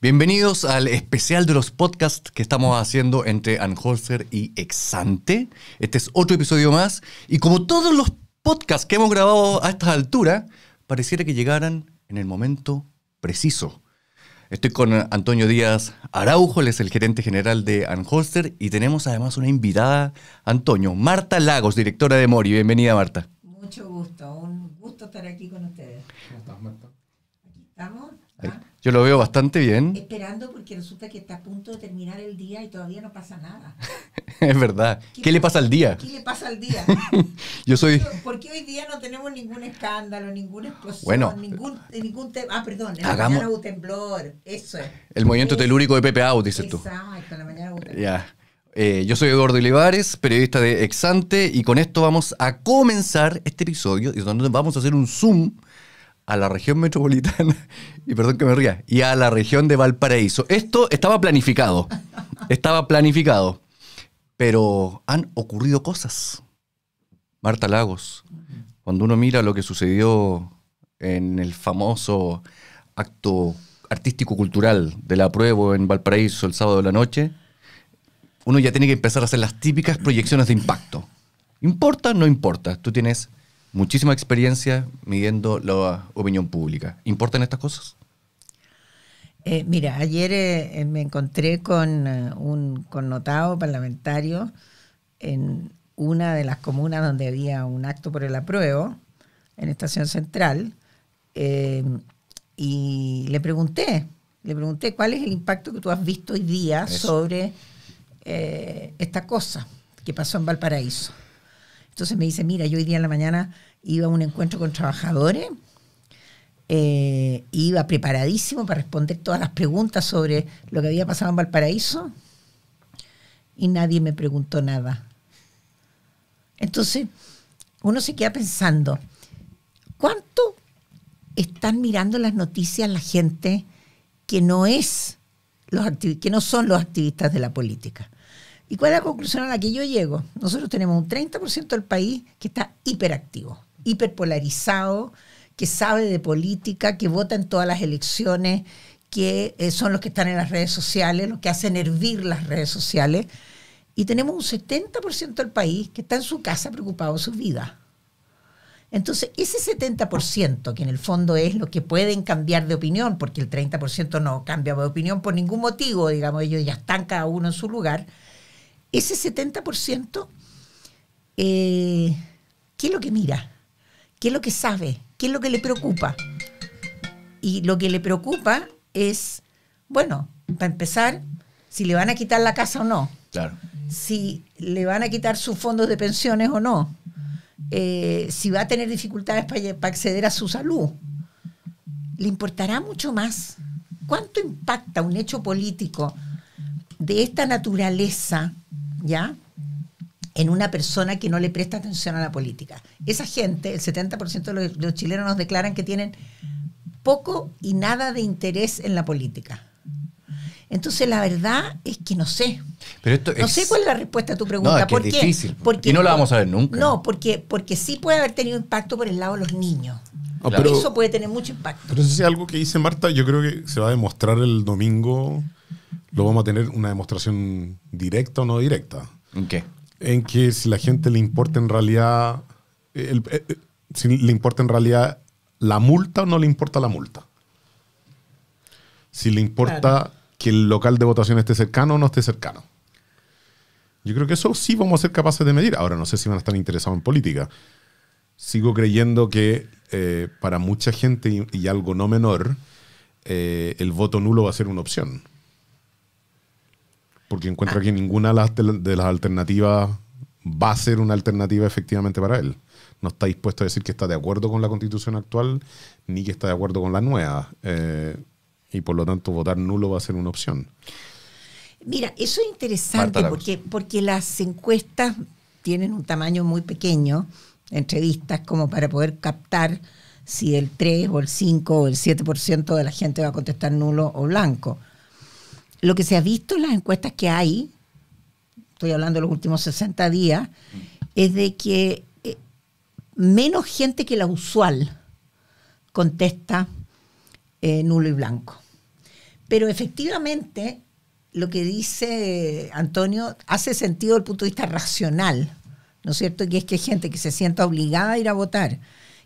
Bienvenidos al especial de los podcasts que estamos haciendo entre Anholzer y Exante. Este es otro episodio más. Y como todos los podcasts que hemos grabado a esta altura, pareciera que llegaran en el momento preciso. Estoy con Antonio Díaz Araujo, él es el gerente general de Anholster y tenemos además una invitada, Antonio, Marta Lagos, directora de Mori. Bienvenida, Marta. Mucho gusto, un gusto estar aquí con ustedes. ¿Cómo estás, Marta? Aquí estamos. ¿ah? Yo lo veo bastante bien. Esperando porque resulta que está a punto de terminar el día y todavía no pasa nada. es verdad. ¿Qué, le pasa al día? ¿Qué le pasa al día? Yo soy... Porque hoy día no tenemos ningún escándalo, ninguna explosión, bueno, ningún, Ah, perdón, la mañana hubo temblor, eso es. El movimiento telúrico de Pepe Auto, dices tú. Exacto, la mañana hubo temblor. Ya. Eh, yo soy Eduardo Olivares, periodista de Exante, y con esto vamos a comenzar este episodio, donde vamos a hacer un zoom a la región metropolitana, y perdón que me ría, y a la región de Valparaíso. Esto estaba planificado, estaba planificado, pero han ocurrido cosas. Marta Lagos, cuando uno mira lo que sucedió en el famoso acto artístico-cultural de la prueba en Valparaíso el sábado de la noche, uno ya tiene que empezar a hacer las típicas proyecciones de impacto. ¿Importa? No importa. Tú tienes muchísima experiencia midiendo la opinión pública. ¿Importan estas cosas? Eh, mira, ayer eh, eh, me encontré con un connotado parlamentario en una de las comunas donde había un acto por el apruebo, en Estación Central, y le pregunté, le pregunté cuál es el impacto que tú has visto hoy día sobre esta cosa que pasó en Valparaíso. Entonces me dice, mira, yo hoy día en la mañana iba a un encuentro con trabajadores, eh, iba preparadísimo para responder todas las preguntas sobre lo que había pasado en Valparaíso y nadie me preguntó nada. Entonces, uno se queda pensando, ¿cuánto están mirando las noticias la gente que no es que no son los activistas de la política? ¿Y cuál es la conclusión a la que yo llego? Nosotros tenemos un 30% del país que está hiperactivo, hiperpolarizado, que sabe de política, que vota en todas las elecciones, que eh, son los que están en las redes sociales, los que hacen hervir las redes sociales. Y tenemos un 70% del país que está en su casa preocupado de sus vidas. Entonces, ese 70%, que en el fondo es lo que pueden cambiar de opinión, porque el 30% no cambia de opinión por ningún motivo, digamos, ellos ya están cada uno en su lugar, ese 70%, eh, ¿qué es lo que mira? ¿Qué es lo que sabe? ¿Qué es lo que le preocupa? Y lo que le preocupa es, bueno, para empezar, si le van a quitar la casa o no. Claro. Si le van a quitar sus fondos de pensiones o no. Eh, si va a tener dificultades para acceder a su salud. Le importará mucho más. ¿Cuánto impacta un hecho político de esta naturaleza ¿ya? en una persona que no le presta atención a la política. Esa gente, el 70% de los, chilenos nos declaran que tienen poco y nada de interés en la política. Entonces la verdad es que no sé. Pero no sé cuál es la respuesta a tu pregunta. No, es ¿Por Difícil. Pues. Porque y no la vamos a ver nunca. No, porque, porque sí puede haber tenido impacto por el lado de los niños. Ah, pero, eso puede tener mucho impacto. Pero eso es algo que dice Marta, yo creo que se va a demostrar el domingo lo vamos a tener una demostración directa o no directa. ¿En qué? En que si la gente le importa en realidad, eh, eh, eh, si le importa en realidad la multa o no le importa la multa. Si le importa que el local de votación esté cercano o no esté cercano. Yo creo que eso sí vamos a ser capaces de medir. Ahora, no sé si van a estar interesados en política. Sigo creyendo que para mucha gente y, algo no menor, el voto nulo va a ser una opción porque encuentra que ninguna de las alternativas va a ser una alternativa efectivamente para él. No está dispuesto a decir que está de acuerdo con la constitución actual ni que está de acuerdo con la nueva. Eh, y por lo tanto votar nulo va a ser una opción. Mira, eso es interesante porque, porque las encuestas tienen un tamaño muy pequeño, entrevistas como para poder captar si el 3 o el 5 o el 7% de la gente va a contestar nulo o blanco lo que se ha visto en las encuestas que hay, estoy hablando de los últimos 60 días, es de que eh, menos gente que la usual contesta eh, nulo y blanco. Pero efectivamente, lo que dice Antonio hace sentido desde el punto de vista racional, ¿no es cierto? Que es que hay gente que se sienta obligada a ir a votar,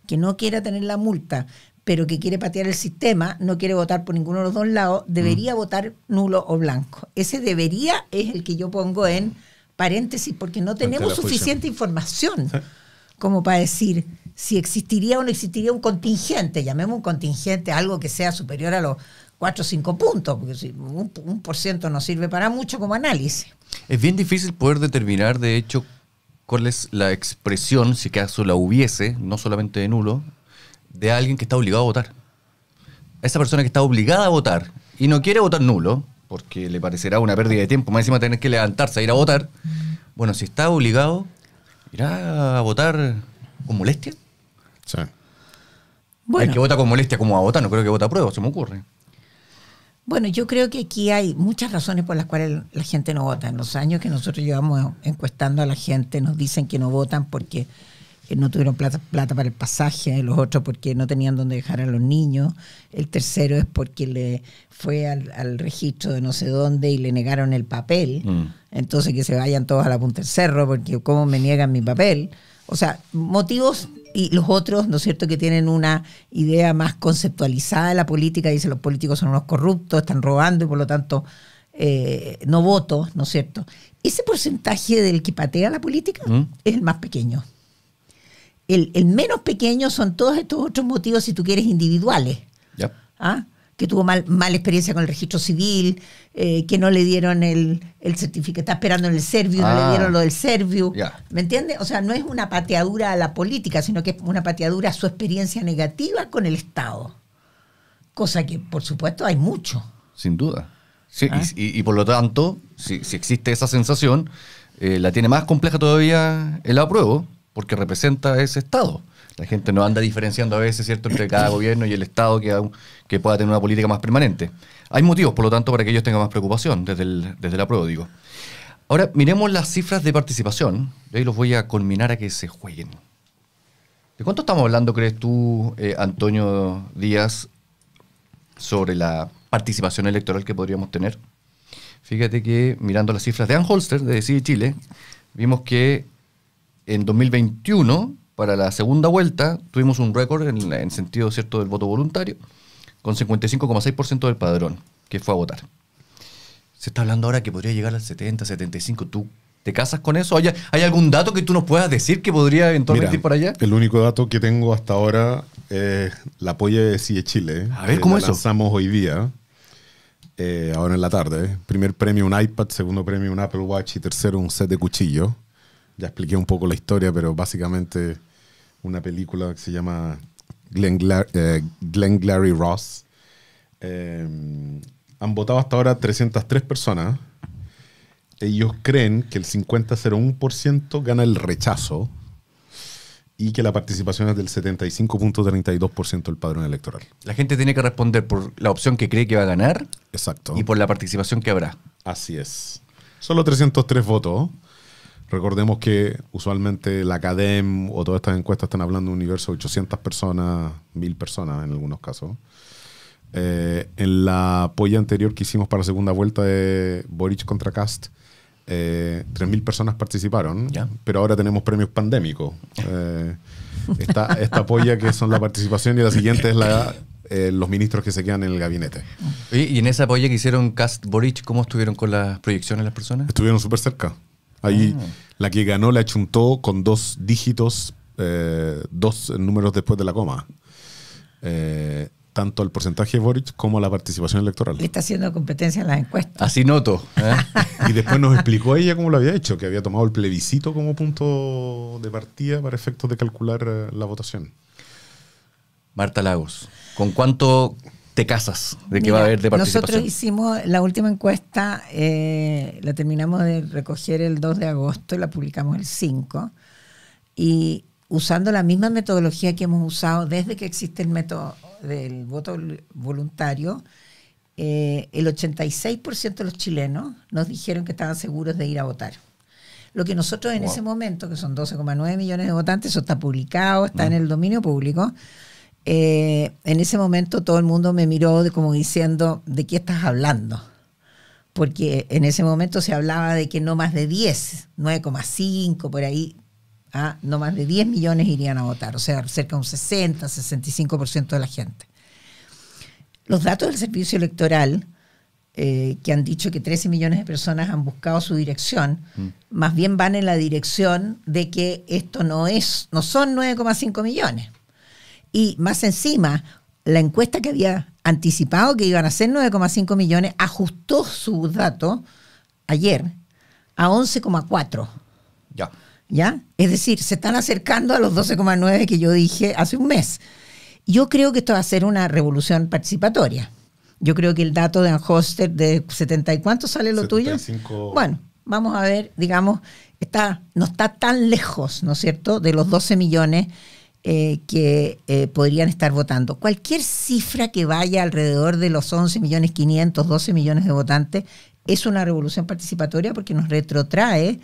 que no quiera tener la multa, pero que quiere patear el sistema, no quiere votar por ninguno de los dos lados, debería mm. votar nulo o blanco. Ese debería es el que yo pongo en paréntesis, porque no tenemos suficiente información como para decir si existiría o no existiría un contingente, llamemos un contingente algo que sea superior a los 4 o 5 puntos, porque un, un por ciento no sirve para mucho como análisis. Es bien difícil poder determinar, de hecho, cuál es la expresión, si acaso la hubiese, no solamente de nulo, de alguien que está obligado a votar. Esa persona que está obligada a votar y no quiere votar nulo, porque le parecerá una pérdida de tiempo, más encima tener que levantarse a ir a votar. Bueno, si está obligado, irá a votar con molestia. Sí. Bueno. El que vota con molestia ¿cómo va a votar, no creo que vota a prueba, se me ocurre. Bueno, yo creo que aquí hay muchas razones por las cuales la gente no vota. En los años que nosotros llevamos encuestando a la gente, nos dicen que no votan porque que no tuvieron plata, para el pasaje, los otros porque no tenían dónde dejar a los niños, el tercero es porque le fue al, registro de no sé dónde y le negaron el papel, mm. entonces que se vayan todos a la punta del cerro porque cómo me niegan mi papel, o sea, motivos y los otros, ¿no es cierto?, que tienen una idea más conceptualizada de la política, dicen los políticos son unos corruptos, están robando y por lo tanto eh, no voto, ¿no es cierto? Ese porcentaje del que patea la política mm. es el más pequeño. El, menos pequeño son todos estos otros motivos, si tú quieres, individuales. ¿Ah? Que tuvo mala experiencia con el registro civil, eh, que no le dieron el, certificado, está esperando en el Servio, no le ah. dieron lo del Servio. ¿Me entiendes? O sea, no es una pateadura a la política, sino que es una pateadura a su experiencia negativa con el Estado. Cosa que, por supuesto, hay mucho. Sin duda. ¿Ah? y, por lo tanto, si, existe esa sensación, eh, la tiene más compleja todavía el apruebo, porque representa ese Estado. La gente no anda diferenciando a veces, ¿cierto?, entre cada gobierno y el Estado que, que pueda tener una política más permanente. Hay motivos, por lo tanto, para que ellos tengan más preocupación desde, desde la prueba, digo. Ahora, miremos las cifras de participación. ahí los voy a culminar a que se jueguen. ¿De cuánto estamos hablando, crees tú, eh, Antonio Díaz, sobre la participación electoral que podríamos tener? Fíjate que mirando las cifras de Anholster, de Decide Chile, vimos que en 2021, para la segunda vuelta, tuvimos un récord en, sentido cierto del voto voluntario, con 55,6% del padrón que fue a votar. Se está hablando ahora que podría llegar al 70, 75. ¿Tú ¿Te casas con eso? ¿Hay, algún dato que tú nos puedas decir que podría eventualmente ir para allá? El único dato que tengo hasta ahora es la apoyo de CIE Chile. A ver, ¿cómo es eso? lanzamos hoy día, eh, ahora en la tarde. Primer premio un iPad, segundo premio un Apple Watch y tercero un set de cuchillos. Ya expliqué un poco la historia, pero básicamente una película que se llama Glenn, eh, Glary Ross. Eh, han votado hasta ahora 303 personas. Ellos creen que el 50,01% gana el rechazo y que la participación es del 75.32% del padrón electoral. La gente tiene que responder por la opción que cree que va a ganar. Exacto. Y por la participación que habrá. Así es. Solo 303 votos. Recordemos que usualmente la academia o todas estas encuestas están hablando de un universo de 800 personas, 1000 personas en algunos casos. Eh, en la polla anterior que hicimos para la segunda vuelta de Boric contra Cast, eh, 3.000 personas participaron, pero ahora tenemos premios pandémicos. Eh, esta, esta polla que son la participación y la siguiente es la eh, los ministros que se quedan en el gabinete. ¿Y, en esa polla que hicieron Cast Boric, cómo estuvieron con las proyecciones las personas? Estuvieron súper cerca. Ahí ah. la que ganó la achuntó con dos dígitos, eh, dos números después de la coma. Eh, tanto el porcentaje de Boric como la participación electoral. Le está haciendo competencia en las encuestas. Así noto. ¿eh? y después nos explicó ella cómo lo había hecho, que había tomado el plebiscito como punto de partida para efectos de calcular la votación. Marta Lagos, ¿con cuánto te casas de que va a haber de participación? Nosotros hicimos la última encuesta, eh, la terminamos de recoger el 2 de agosto y la publicamos el 5. Y usando la misma metodología que hemos usado desde que existe el método del voto voluntario, eh, el 86% de los chilenos nos dijeron que estaban seguros de ir a votar. Lo que nosotros en ese momento, que son 12,9 millones de votantes, eso está publicado, está en mm. el dominio público, eh, en ese momento todo el mundo me miró como diciendo, ¿de qué estás hablando? Porque en ese momento se hablaba de que no más de 10, 9,5 por ahí, ah, no más de 10 millones irían a votar, o sea, cerca de un 60, 65% de la gente. Los datos del servicio electoral, eh, que han dicho que 13 millones de personas han buscado su dirección, mm. más bien van en la dirección de que esto no es, no son 9,5 millones. Y más encima, la encuesta que había anticipado que iban a ser 9,5 millones ajustó su dato ayer a 11,4. Ya. ¿Ya? Es decir, se están acercando a los 12,9 que yo dije hace un mes. Yo creo que esto va a ser una revolución participatoria. Yo creo que el dato de Anhoster de 70 y cuánto sale lo tuyo. Bueno, vamos a ver, digamos, está, no está tan lejos, ¿no es cierto?, de los 12 millones eh, que eh, podrían estar votando. Cualquier cifra que vaya alrededor de los 11 millones 12 millones de votantes, es una revolución participatoria porque nos retrotrae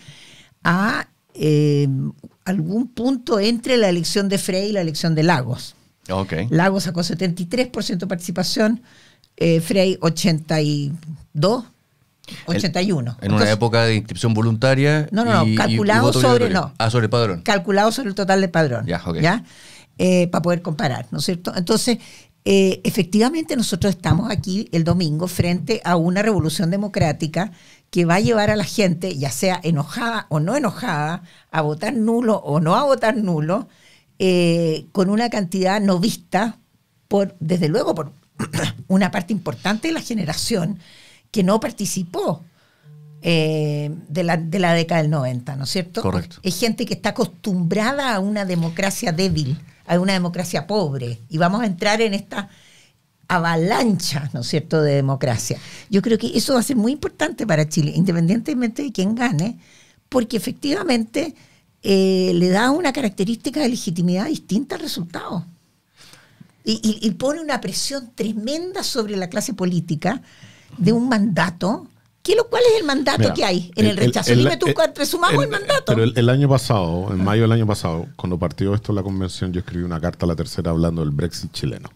a eh, algún punto entre la elección de Frey y la elección de Lagos. Okay. Lagos sacó 73% de participación, Frey 82%. 81. En una época de inscripción voluntaria. No, no, calculado sobre. No, ah, sobre padrón. Calculado sobre el total de padrón. Ya, eh, para poder comparar, ¿no es cierto? Entonces, eh, efectivamente, nosotros estamos aquí el domingo frente a una revolución democrática que va a llevar a la gente, ya sea enojada o no enojada, a votar nulo o no a votar nulo, eh, con una cantidad no vista, por, desde luego, por una parte importante de la generación que no participó eh, de, la, década del 90, ¿no es cierto? Correcto. Es gente que está acostumbrada a una democracia débil, a una democracia pobre, y vamos a entrar en esta avalancha, ¿no es cierto?, de democracia. Yo creo que eso va a ser muy importante para Chile, independientemente de quién gane, porque efectivamente eh, le da una característica de legitimidad distinta al resultado. y pone una presión tremenda sobre la clase política de un mandato. ¿Cuál es el mandato que hay en el, rechazo? El, Dime tú, el, mandato. Pero el, año pasado, en mayo del año pasado, cuando partió esto la convención, yo escribí una carta a la tercera hablando del Brexit chileno,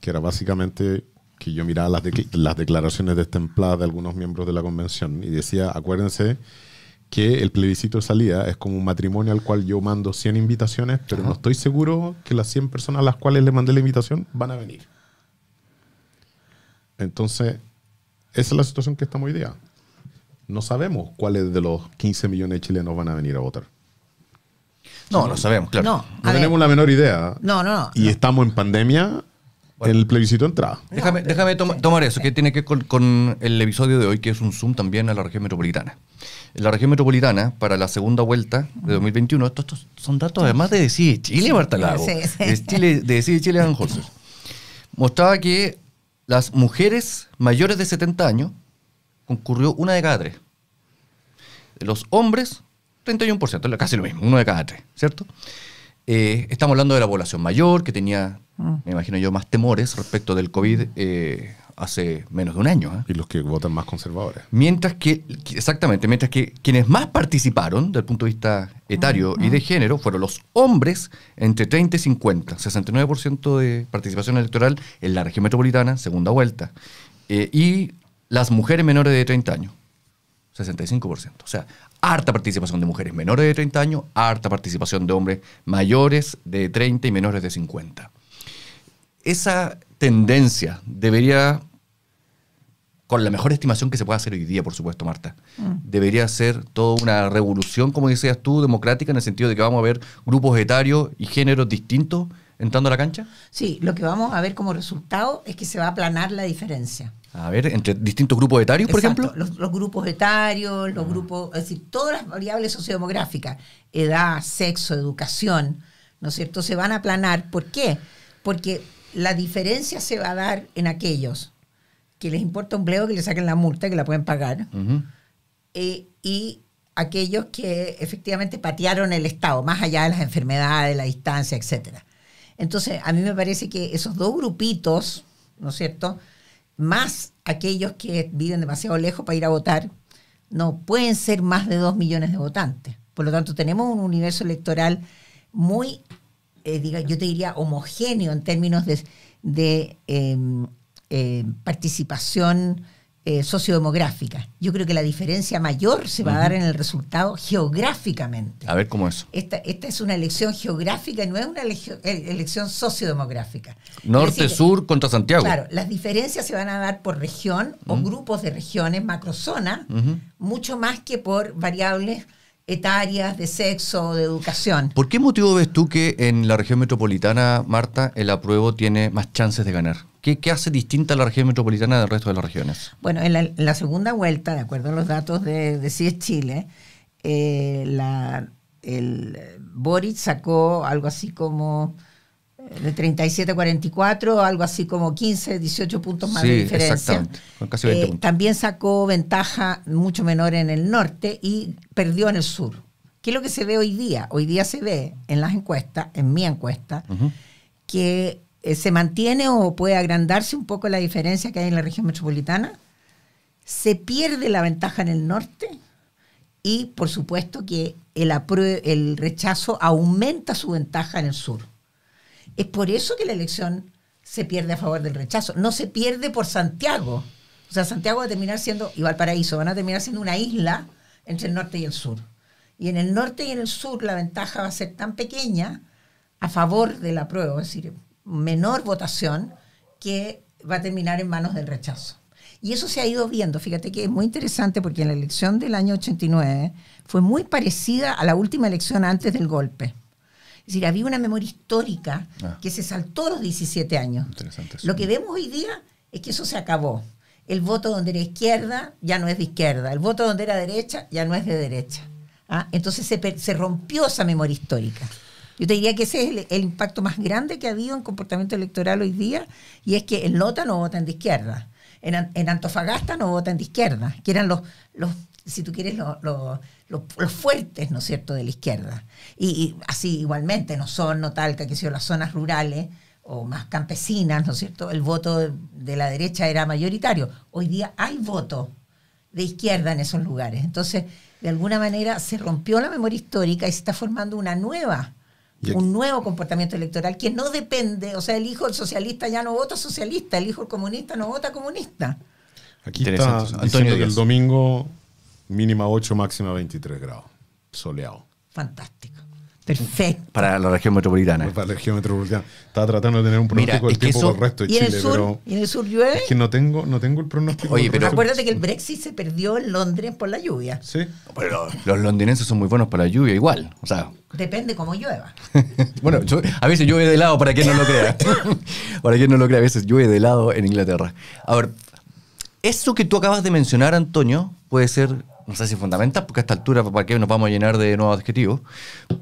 que era básicamente que yo miraba las, de, las declaraciones destempladas de algunos miembros de la convención y decía, acuérdense que el plebiscito de salida es como un matrimonio al cual yo mando 100 invitaciones, pero no estoy seguro que las 100 personas a las cuales le mandé la invitación van a venir. Entonces, esa es la situación que estamos hoy día. No sabemos cuáles de los 15 millones de chilenos van a venir a votar. No, no sabemos, claro. No, tenemos la menor idea. No, no, no. Y estamos en pandemia, el plebiscito entrada. Déjame, déjame tomar eso, que tiene que ver con, el episodio de hoy, que es un zoom también a la región metropolitana. En la región metropolitana, para la segunda vuelta de 2021, estos, son datos además de decir Chile, Bartalago. De, Chile, Decide Chile, Mostraba que las mujeres mayores de 70 años concurrió una de cada tres. los hombres, 31%, casi lo mismo, uno de cada tres, ¿cierto? Eh, estamos hablando de la población mayor que tenía, mm. me imagino yo, más temores respecto del COVID eh, hace menos de un año. ¿eh? Y los que votan más conservadores. Mientras que, exactamente, mientras que quienes más participaron desde el punto de vista etario y de género fueron los hombres entre 30 y 50, 69% de participación electoral en la región metropolitana, segunda vuelta, eh, y las mujeres menores de 30 años, 65%. O sea, harta participación de mujeres menores de 30 años, harta participación de hombres mayores de 30 y menores de 50. Esa, tendencia debería, con la mejor estimación que se pueda hacer hoy día, por supuesto, Marta, mm. debería ser toda una revolución, como decías tú, democrática, en el sentido de que vamos a ver grupos etarios y géneros distintos entrando a la cancha? Sí, lo que vamos a ver como resultado es que se va a aplanar la diferencia. A ver, entre distintos grupos etarios, por ejemplo. Los, grupos etarios, los ah. grupos, es decir, todas las variables sociodemográficas, edad, sexo, educación, ¿no es cierto?, se van a aplanar. ¿Por qué? Porque la diferencia se va a dar en aquellos que les importa un bleo que le saquen la multa, que la pueden pagar, eh, y aquellos que efectivamente patearon el Estado, más allá de las enfermedades, la distancia, etc. Entonces, a mí me parece que esos dos grupitos, ¿no es cierto?, más aquellos que viven demasiado lejos para ir a votar, no pueden ser más de dos millones de votantes. Por lo tanto, tenemos un universo electoral muy eh, diga, yo te diría, homogéneo en términos de, em, em, participación eh, sociodemográfica. Yo creo que la diferencia mayor se va a dar en el resultado geográficamente. A ver cómo es. Esta, esta es una elección geográfica, y no es una eh, elección, sociodemográfica. Norte-sur contra Santiago. Claro, las diferencias se van a dar por región o grupos de regiones, macrozona, mucho más que por variables etarias, de sexo, de educación. ¿Por qué motivo ves tú que en la región metropolitana, Marta, el apruebo tiene más chances de ganar? ¿Qué, qué hace distinta la región metropolitana del resto de las regiones? Bueno, en la, segunda vuelta, de acuerdo a los datos de, CIES Chile, eh, el eh, Boric sacó algo así como de 37 a 44, algo así como 15, 18 puntos más de diferencia. Exactamente, eh, También sacó ventaja mucho menor en el norte y perdió en el sur. ¿Qué es lo que se ve hoy día? Hoy día se ve en las encuestas, en mi encuesta, que eh, se mantiene o puede agrandarse un poco la diferencia que hay en la región metropolitana. Se pierde la ventaja en el norte y, por supuesto, que el rechazo aumenta su ventaja en el sur. Es por eso que la elección se pierde a favor del rechazo. No se pierde por Santiago. O sea, Santiago va a terminar siendo, y Valparaíso, van a terminar siendo una isla entre el norte y el sur. Y en el norte y en el sur la ventaja va a ser tan pequeña a favor de la prueba, es decir, menor votación, que va a terminar en manos del rechazo. Y eso se ha ido viendo. Fíjate que es muy interesante porque en la elección del año 89 fue muy parecida a la última elección antes del golpe. Es decir, había una memoria histórica ah. que se saltó a los 17 años. Lo que vemos hoy día es que eso se acabó. El voto donde era izquierda ya no es de izquierda. El voto donde era derecha ya no es de derecha. Ah, entonces se, rompió esa memoria histórica. Yo te diría que ese es el, impacto más grande que ha habido en comportamiento electoral hoy día, y es que en Lota no votan de izquierda, en, Antofagasta no votan de izquierda, que eran los, los si tú quieres, los fuertes, ¿no es cierto?, de la izquierda. Y, así igualmente, no son, no tal que sido las zonas rurales o más campesinas, ¿no es cierto?, el voto de, la derecha era mayoritario. Hoy día hay voto de izquierda en esos lugares. Entonces, de alguna manera se rompió la memoria histórica y se está formando una nueva, un nuevo comportamiento electoral que no depende, o sea, el hijo socialista ya no vota socialista, el hijo comunista no vota comunista. Aquí está Antonio que el domingo Mínima 8, máxima 23 grados. Soleado. Fantástico. Perfecto. Para la región metropolitana. Para la región metropolitana. Estaba tratando de tener un pronóstico del tiempo correcto en el Chile, sur, ¿Y en el sur llueve? Es que no tengo, no tengo el pronóstico. Oye, pero. Acuérdate que el Brexit se perdió en Londres por la lluvia. Sí. Pero los, londinenses son muy buenos para la lluvia, igual. O sea. Depende cómo llueva. bueno, a veces llueve de lado, para quien no lo crea. para quien no lo crea, a veces llueve de lado en Inglaterra. A ver, eso que tú acabas de mencionar, Antonio, puede ser no sé si fundamental, porque a esta altura, ¿para qué nos vamos a llenar de nuevos adjetivos?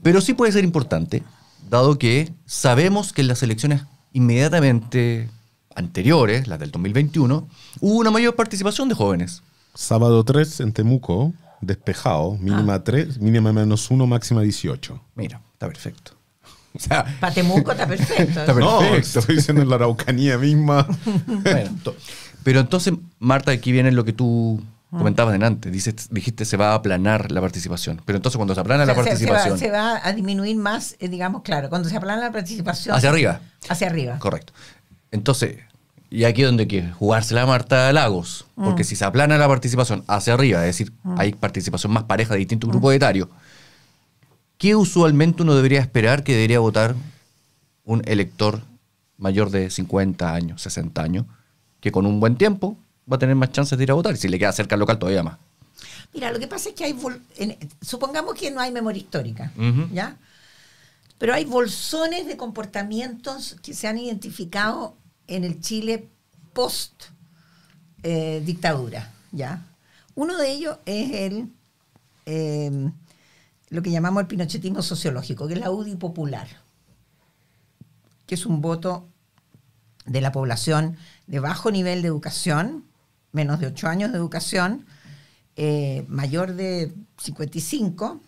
Pero sí puede ser importante, dado que sabemos que en las elecciones inmediatamente anteriores, las del 2021, hubo una mayor participación de jóvenes. Sábado 3 en Temuco, despejado, ah. mínima 3, mínima menos 1, máxima 18. Mira, está perfecto. Para Temuco está perfecto. está perfecto. estoy diciendo en la Araucanía misma. pero entonces, Marta, aquí viene lo que tú Comentaban ah. comentabas delante, dijiste se va a aplanar la participación. Pero entonces cuando se aplana la participación... Se, va, a disminuir más, eh, digamos, claro, cuando se aplana la participación... Hacia arriba. Hacia arriba. Correcto. Entonces, y aquí es donde hay que jugársela Marta Lagos, porque mm. si se aplana la participación hacia arriba, es decir, mm. hay participación más pareja de distintos mm. grupos de etarios, ¿qué usualmente uno debería esperar que debería votar un elector mayor de 50 años, 60 años, que con un buen tiempo va a tener más chances de ir a votar. si le queda cerca al local, todavía más. Mira, lo que pasa es que hay. supongamos que no hay memoria histórica, ¿ya? Pero hay bolsones de comportamientos que se han identificado en el Chile post eh, dictadura, ¿ya? Uno de ellos es el. Em, lo que llamamos el pinochetismo sociológico, que es la UDI popular, que es un voto de la población de bajo nivel de educación, menos de 8 años de educación, eh, mayor de 55,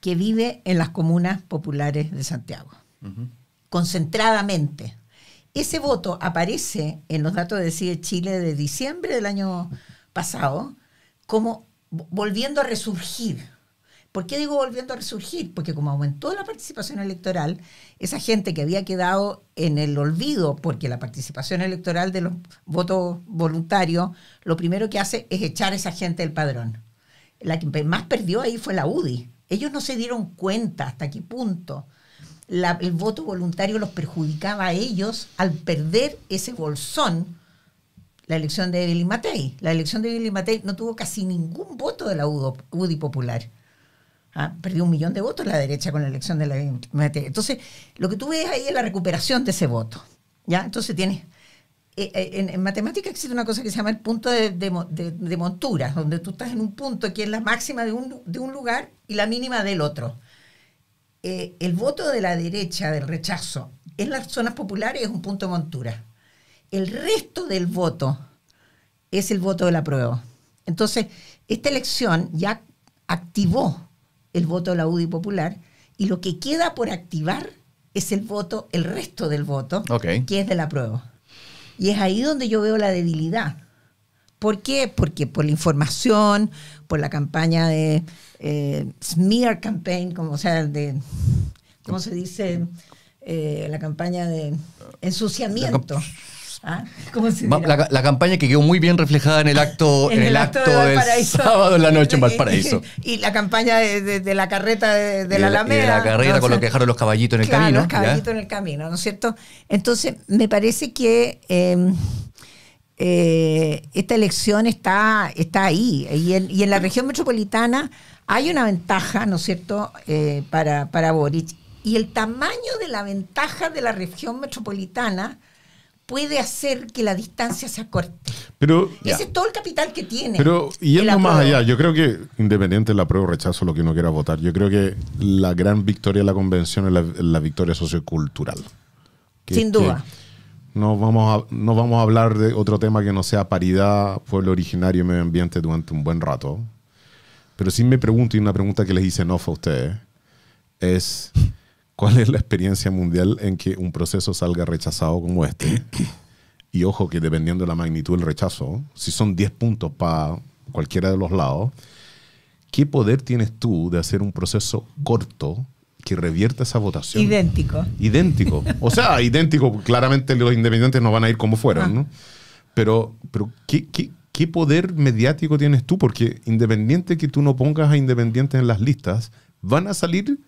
que vive en las comunas populares de Santiago, concentradamente. Ese voto aparece en los datos de CIE Chile de diciembre del año pasado como volviendo a resurgir ¿Por qué digo volviendo a resurgir? Porque como aumentó la participación electoral, esa gente que había quedado en el olvido, porque la participación electoral de los votos voluntarios, lo primero que hace es echar a esa gente del padrón. La que más perdió ahí fue la UDI. Ellos no se dieron cuenta hasta qué punto el voto voluntario los perjudicaba a ellos al perder ese bolsón la elección de Billy Matei. La elección de Billy Matei no tuvo casi ningún voto de la UDI popular. Ah, perdió un millón de votos la derecha con la elección de la Entonces, lo que tú ves ahí es la recuperación de ese voto. ¿ya? Entonces tienes... Eh, eh, en, en matemática existe una cosa que se llama el punto de, montura, donde tú estás en un punto que es la máxima de un, lugar y la mínima del otro. Eh, el voto de la derecha, del rechazo, en las zonas populares es un punto de montura. El resto del voto es el voto de la prueba. Entonces, esta elección ya activó el voto de la UDI Popular, y lo que queda por activar es el voto, el resto del voto, que es de la prueba. Y es ahí donde yo veo la debilidad. ¿Por qué? Porque por la información, por la campaña de eh, smear campaign, como sea, de, ¿cómo se dice? Eh, la campaña de ensuciamiento. Ah, la, campaña que quedó muy bien reflejada en el acto, en el, acto, del sábado en la noche en Valparaíso. Y, la campaña de, la carreta de, la Alameda. la carrera con lo que dejaron los caballitos en el camino. Los caballitos en el camino, ¿no es cierto? Entonces, me parece que em, eh, esta elección está, está ahí. Y en, la región metropolitana hay una ventaja, ¿no es cierto?, eh, para, para Boric. Y el tamaño de la ventaja de la región metropolitana puede hacer que la distancia se acorte. Ese es todo el capital que tiene. Pero, yendo más allá, yo creo que, independiente de la prueba o rechazo, lo que uno quiera votar, yo creo que la gran victoria de la convención es la, victoria sociocultural. Sin duda. No vamos, a, no vamos a hablar de otro tema que no sea paridad, pueblo originario y medio ambiente durante un buen rato. Pero sí me pregunto, y una pregunta que les hice no fue a ustedes, es ¿Cuál es la experiencia mundial en que un proceso salga rechazado como este? Y ojo que dependiendo de la magnitud del rechazo, si son 10 puntos para cualquiera de los lados, ¿qué poder tienes tú de hacer un proceso corto que revierta esa votación? Idéntico. Idéntico. O sea, idéntico. Claramente los independientes no van a ir como fueran, ah. ¿no? Pero, pero ¿qué, qué poder mediático tienes tú? Porque independiente que tú no pongas a independientes en las listas, van a salir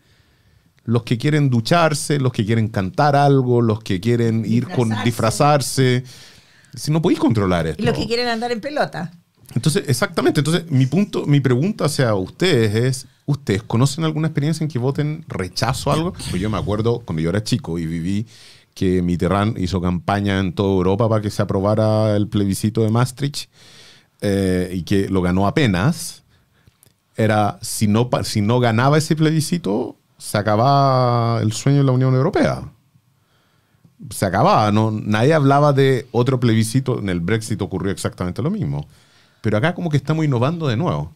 los que quieren ducharse, los que quieren cantar algo, los que quieren ir disfrazarse. con disfrazarse. Si no podéis controlar esto. Y los que quieren andar en pelota. Entonces, exactamente. Entonces, mi punto, mi pregunta hacia ustedes es: ¿Ustedes conocen alguna experiencia en que voten rechazo a algo? Pues yo me acuerdo cuando yo era chico y viví que Mitterrand hizo campaña en toda Europa para que se aprobara el plebiscito de Maastricht eh, y que lo ganó apenas. Era, si no, si no ganaba ese plebiscito, se acababa el sueño de la Unión Europea. Se acababa, no, nadie hablaba de otro plebiscito, en el Brexit ocurrió exactamente lo mismo. Pero acá como que estamos innovando de nuevo.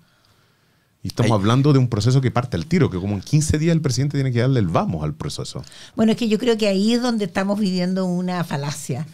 Y estamos hablando de un proceso que parte al tiro, que como en 15 días el presidente tiene que darle el vamos al proceso. Bueno, es que yo creo que ahí es donde estamos viviendo una falacia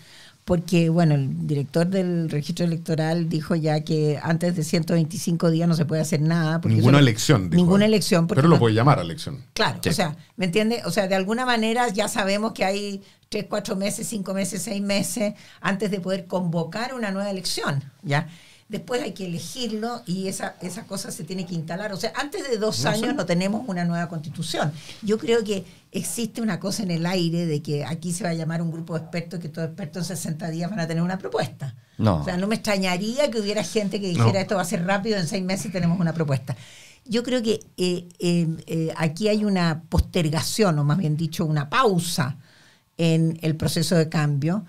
porque bueno, el director del registro electoral dijo ya que antes de 125 días no se puede hacer nada. ninguna elección. ninguna elección. Pero lo puede llamar a elección. Claro, o sea, ¿me entiende? O sea, de alguna manera ya sabemos que hay tres, cuatro meses, cinco meses, seis meses antes de poder convocar una nueva elección, ¿ya? después hay que elegirlo y esa, esa cosa se tiene que instalar. O sea, antes de dos años no tenemos una nueva constitución. Yo creo que existe una cosa en el aire de que aquí se va a llamar un grupo de expertos que todos expertos en 60 días van a tener una propuesta. No. O sea, no me extrañaría que hubiera gente que dijera esto va a ser rápido, en seis meses tenemos una propuesta. Yo creo que eh, em, eh, aquí hay una postergación, o más bien dicho, una pausa en el proceso de cambio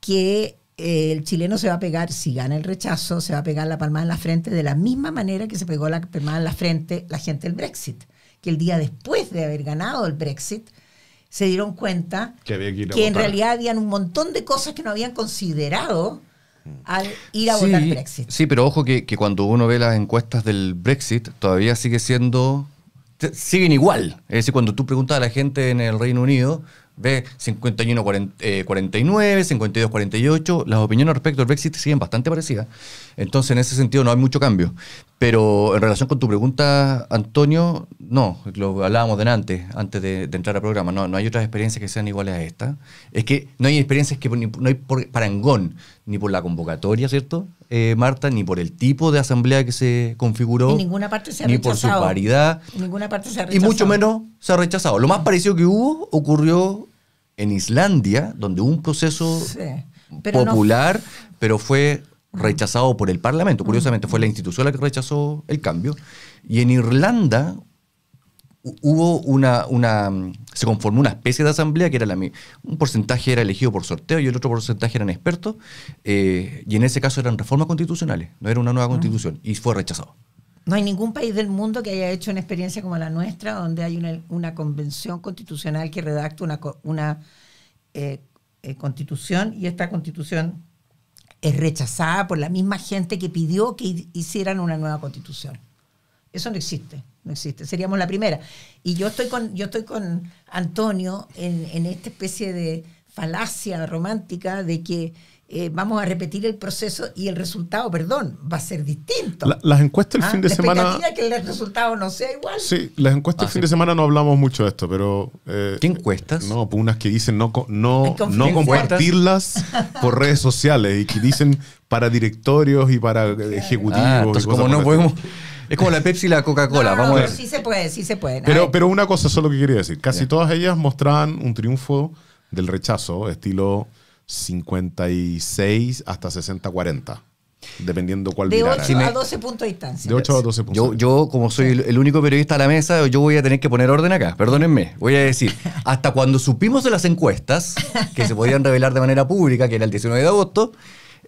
que el chileno se va a pegar, si gana el rechazo, se va a pegar la palma en la frente de la misma manera que se pegó la palma en la frente la gente del Brexit, que el día después de haber ganado el Brexit se dieron cuenta que, en realidad habían un montón de cosas que no habían considerado al ir a sí, votar Brexit. Sí, pero ojo que, que cuando uno ve las encuestas del Brexit todavía sigue siendo siguen igual. Es decir, cuando tú preguntas a la gente en el Reino Unido, ve 51 40, 49, 52 48, las opiniones respecto al Brexit siguen bastante parecidas. Entonces, en ese sentido no hay mucho cambio. Pero en relación con tu pregunta, Antonio, no, lo hablábamos de antes, antes de, entrar al programa, no, no hay otras experiencias que sean iguales a esta. Es que no hay experiencias que no hay por parangón, ni por la convocatoria, ¿cierto? Eh, Marta, ni por el tipo de asamblea que se configuró. parte ni por su paridad. Y mucho menos se ha rechazado. Lo más parecido que hubo ocurrió en Islandia, donde hubo un proceso popular, pero fue rechazado por el Parlamento. Curiosamente, fue la institución la que rechazó el cambio. Y en Irlanda hubo una, mm, se conformó una especie de asamblea que era la un porcentaje era elegido por sorteo y el otro porcentaje eran expertos eh, y en ese caso eran reformas constitucionales no era una nueva ah. constitución y fue rechazado no hay ningún país del mundo que haya hecho una experiencia como la nuestra donde hay una, convención constitucional que redacta una, una eh, eh, constitución y esta constitución es rechazada por la misma gente que pidió que hicieran una nueva constitución eso no existe no existe, seríamos la primera. Y yo estoy con, yo estoy con Antonio en, en esta especie de falacia romántica de que eh, vamos a repetir el proceso y el resultado, perdón, va a ser distinto. las encuestas el ah, fin de semana... la semana. que el resultado no sea igual. Sí, las encuestas el fin de ah, semana no hablamos mucho de esto, pero. Eh, ¿Qué encuestas? No, pues unas que dicen no, no, no compartirlas por redes sociales y que dicen para directorios y para eh, ah, ejecutivos. no podemos. Es como la Pepsi y la Coca-Cola. Vamos a ver. Sí se puede, sí se puede. Pero, pero una cosa solo que quería decir. Casi todas ellas mostraban un triunfo del rechazo, estilo 56 hasta 60-40. Dependiendo cuál De 8 a 12 puntos de distancia. De 8 a 12 puntos. Yo, yo, como soy el único periodista a la mesa, yo voy a tener que poner orden acá. Perdónenme. Voy a decir, hasta cuando supimos de las encuestas, que se podían revelar de manera pública, que era el 19 de agosto,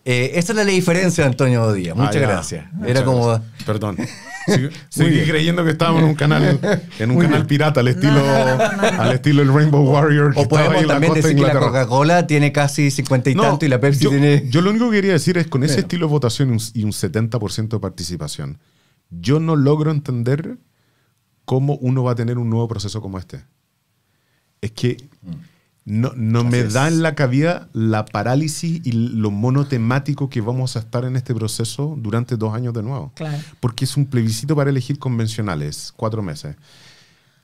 eh, esa es la diferencia Antonio Díaz. Ah, Muchas gracias. Era como. Perdón. Sigue creyendo que estábamos en un canal, en pirata, al estilo, al estilo el Rainbow Warrior. o podemos también decir que la Coca-Cola tiene casi 50 y tanto y la Pepsi tiene. Yo lo único que quería decir es con ese estilo de votación y un 70% de participación, yo no logro entender cómo uno va a tener un nuevo proceso como este. Es que. Mm no, no me en la cabida la parálisis y lo monotemático que vamos a estar en este proceso durante dos años de nuevo. Porque es un plebiscito para elegir convencionales, cuatro meses.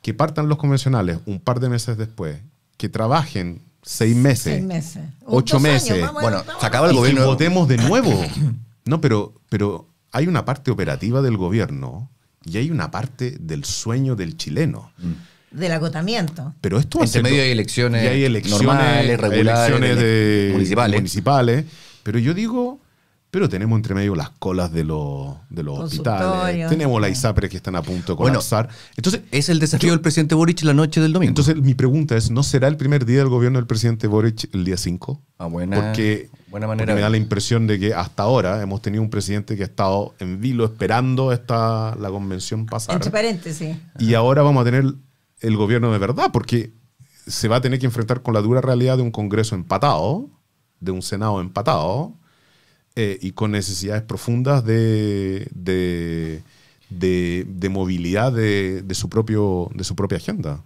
Que partan los convencionales un par de meses después, que trabajen seis meses, ocho meses. bueno, se acaba el gobierno. votemos de nuevo. No, pero, pero hay una parte operativa del gobierno y hay una parte del sueño del chileno. Mm del agotamiento. Pero esto Entre medio hay elecciones, hay normales, regulares, municipales. municipales. Pero yo digo, pero tenemos entre medio las colas de, los, de hospitales, tenemos la ISAPRE que están a punto de colapsar. entonces, es el desafío del presidente Boric la noche del domingo. Entonces, mi pregunta es, ¿no será el primer día del gobierno del presidente Boric el día 5? Ah, buena, porque, manera. me da la impresión de que hasta ahora hemos tenido un presidente que ha estado en vilo esperando esta, la convención pasada. Entre paréntesis. Y ahora vamos a tener el gobierno de verdad, porque se va a tener que enfrentar con la dura realidad de un Congreso empatado, de un Senado empatado, eh, y con necesidades profundas de, de, de, movilidad de, su propio, de su propia agenda.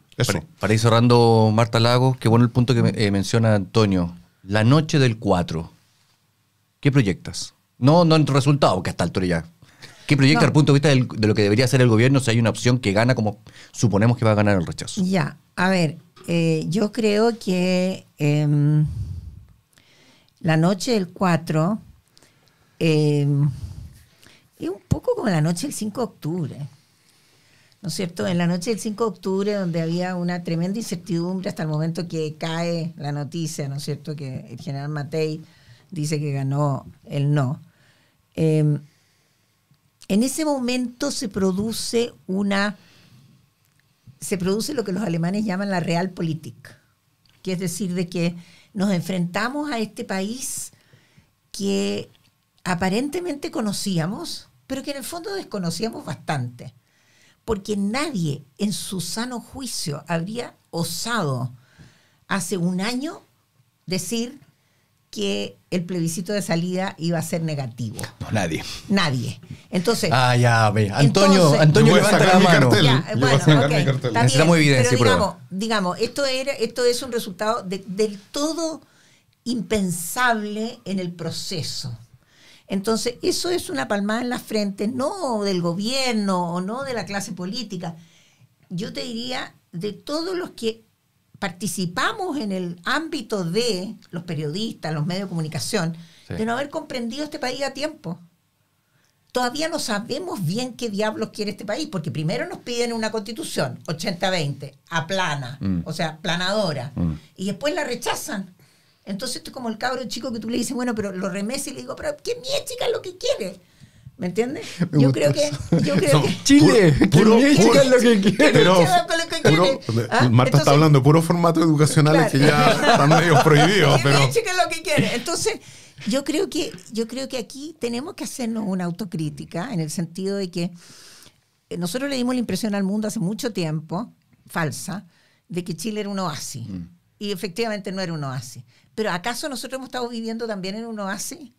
Para, ir cerrando, Marta Lagos, qué bueno el punto que eh, menciona Antonio. La noche del 4, ¿qué proyectas? No, no en tu resultado, que hasta altura ya que proyecta al punto de vista de lo que debería hacer el gobierno si hay una opción que gana como suponemos que va a ganar el rechazo. Ya, a ver, eh, yo creo que em, la noche del 4 em, es un poco como la noche del 5 de octubre. ¿No es cierto? En la noche del 5 de octubre, donde había una tremenda incertidumbre hasta el momento que cae la noticia, ¿no es cierto?, que el general Matei dice que ganó el no. Eh, en ese momento se produce una se produce lo que los alemanes llaman la realpolitik, que es decir de que nos enfrentamos a este país que aparentemente conocíamos, pero que en el fondo desconocíamos bastante, porque nadie en su sano juicio habría osado hace un año decir que el plebiscito de salida iba a ser negativo. nadie. Nadie. Entonces. Ah, ya, ve. Antonio, Antonio levanta la mano. bueno, Necesitamos evidencia pero digamos, digamos, esto, era, esto es un resultado del todo impensable en el proceso. Entonces, eso es una palmada en la frente, no del gobierno o no de la clase política. Yo te diría de todos los que participamos en el ámbito de los periodistas, los medios de comunicación, de no haber comprendido este país a tiempo. Todavía no sabemos bien qué diablos quiere este país, porque primero nos piden una constitución 80-20, a plana, mm. o sea, planadora, mm. y después la rechazan. Entonces esto es como el cabro chico que tú le dices, bueno, pero lo remes y le digo, pero ¿qué mierda chica es lo que quiere? ¿Me entiendes? yo, creo que, Chile, puro, lo que quiere. Eh, ah, Marta está hablando puro formato educacional que ya están medio prohibidos. lo que quiere. Entonces, yo creo, que, yo creo que aquí tenemos que hacernos una autocrítica en el sentido de que eh, nosotros le dimos la impresión al mundo hace mucho tiempo, falsa, de que Chile era un oasis. Mm. Y efectivamente no era un oasis. Pero ¿acaso nosotros hemos estado viviendo también en un oasis?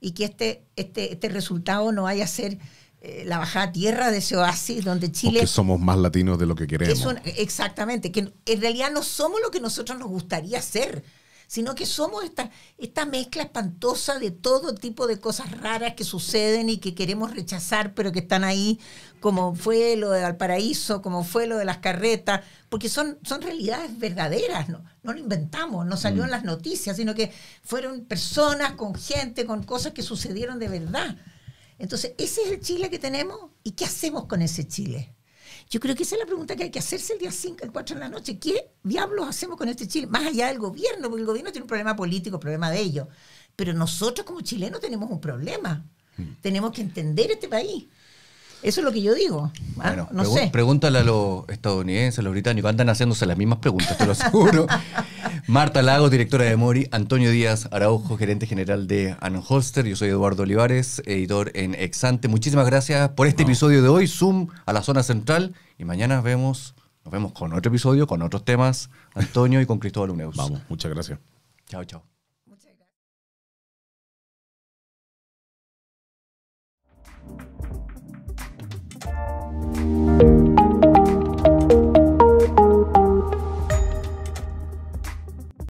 y que este, este, este resultado no vaya a ser eh, la bajada tierra de ese oasis donde Chile... Que somos más latinos de lo que queremos. exactamente, que en realidad no somos lo que nosotros nos gustaría ser sino que somos esta, esta mezcla espantosa de todo tipo de cosas raras que suceden y que queremos rechazar, pero que están ahí, como fue lo de Valparaíso, como fue lo de las carretas, porque son, son realidades verdaderas, ¿no? no lo inventamos, no salió en mm. las noticias, sino que fueron personas con gente, con cosas que sucedieron de verdad. Entonces, ese es el Chile que tenemos y ¿qué hacemos con ese Chile? Yo creo que esa es la pregunta que hay que hacerse el día 5, el 4 de la noche. ¿Qué diablos hacemos con este Chile? Más allá del gobierno, porque el gobierno tiene un problema político, problema de ellos. Pero nosotros como chilenos tenemos un problema. Mm. Tenemos que entender este país. Eso es lo que yo digo. ¿ah? Bueno, no sé. Pregúntale a los estadounidenses, a los británicos, andan haciéndose las mismas preguntas, te lo aseguro. Marta Lagos, directora de Mori, Antonio Díaz Araujo, gerente general de Anholster. Yo soy Eduardo Olivares, editor en Exante. Muchísimas gracias por este episodio de hoy, Zoom a la zona central. Y mañana vemos, nos vemos con otro episodio, con otros temas, Antonio y con Cristóbal Uneus. Vamos, muchas gracias. Chao, chao. Música